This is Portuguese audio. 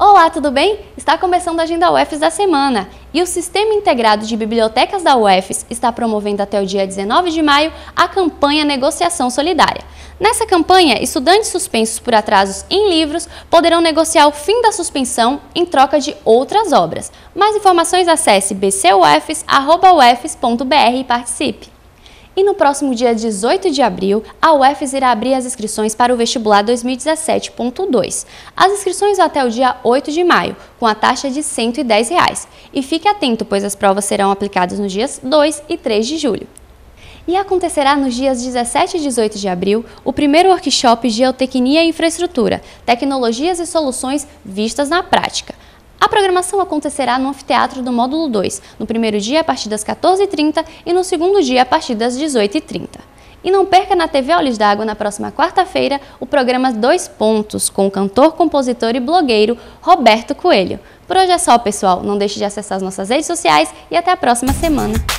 Olá, tudo bem? Está começando a Agenda UFES da semana e o Sistema Integrado de Bibliotecas da UFES está promovendo até o dia 19 de maio a campanha Negociação Solidária. Nessa campanha, estudantes suspensos por atrasos em livros poderão negociar o fim da suspensão em troca de outras obras. Mais informações acesse bcufs.ufes.br e participe. E no próximo dia 18 de abril, a UFES irá abrir as inscrições para o vestibular 2017.2. As inscrições até o dia 8 de maio, com a taxa de R$ 110,00. Reais. E fique atento, pois as provas serão aplicadas nos dias 2 e 3 de julho e acontecerá nos dias 17 e 18 de abril o primeiro workshop Geotecnia e Infraestrutura, Tecnologias e Soluções Vistas na Prática. A programação acontecerá no anfiteatro do módulo 2, no primeiro dia a partir das 14h30 e no segundo dia a partir das 18h30. E não perca na TV Olhos d'Água, na próxima quarta-feira, o programa Dois Pontos, com o cantor, compositor e blogueiro Roberto Coelho. Por hoje é só, pessoal. Não deixe de acessar as nossas redes sociais e até a próxima semana.